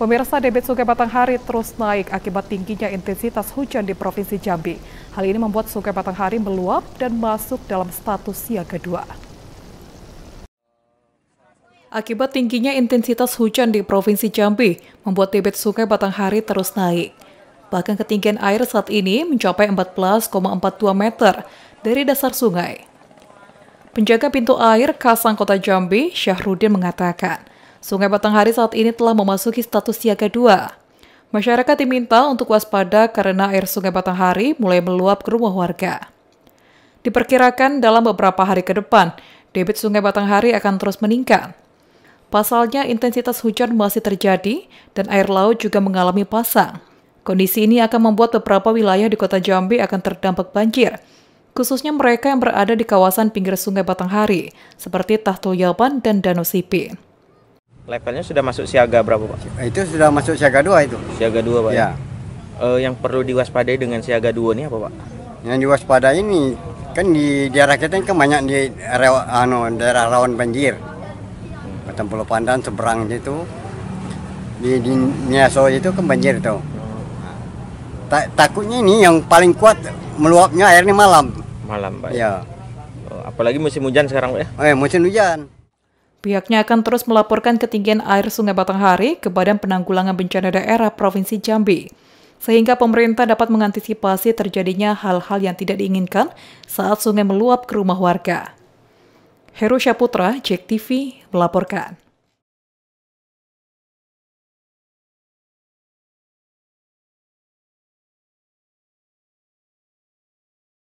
Pemirsa debit Sungai Batanghari terus naik akibat tingginya intensitas hujan di Provinsi Jambi. Hal ini membuat Sungai Batanghari meluap dan masuk dalam status siaga dua. Akibat tingginya intensitas hujan di Provinsi Jambi, membuat debit sungai Batanghari terus naik. Bahkan ketinggian air saat ini mencapai 14,42 meter dari dasar sungai. Penjaga pintu air Kasang Kota Jambi, Syahrudin mengatakan, Sungai Batanghari saat ini telah memasuki status siaga dua. Masyarakat diminta untuk waspada karena air sungai Batanghari mulai meluap ke rumah warga. Diperkirakan dalam beberapa hari ke depan, debit sungai Batanghari akan terus meningkat. Pasalnya, intensitas hujan masih terjadi dan air laut juga mengalami pasang. Kondisi ini akan membuat beberapa wilayah di kota Jambi akan terdampak banjir, khususnya mereka yang berada di kawasan pinggir sungai Batanghari, seperti Tahtoyapan dan Danau Sipin. Levelnya sudah masuk siaga berapa Pak? Eh, itu sudah masuk siaga dua itu. Siaga dua Pak. Ya. Uh, yang perlu diwaspadai dengan siaga dua ini apa Pak? Yang diwaspadai ini kan di daerah kita kan banyak di area, ano, daerah rawan banjir. Macam Pulau Pandan seberang itu di, di Niaso itu kan banjir itu. Ta takutnya ini yang paling kuat meluapnya airnya malam. Malam Pak. Ya. Oh, apalagi musim hujan sekarang Pak ya. Eh, musim hujan. Pihaknya akan terus melaporkan ketinggian air Sungai Batanghari ke Badan Penanggulangan Bencana Daerah Provinsi Jambi, sehingga pemerintah dapat mengantisipasi terjadinya hal-hal yang tidak diinginkan saat sungai meluap ke rumah warga. Heru Syaputra, JEK TV, melaporkan.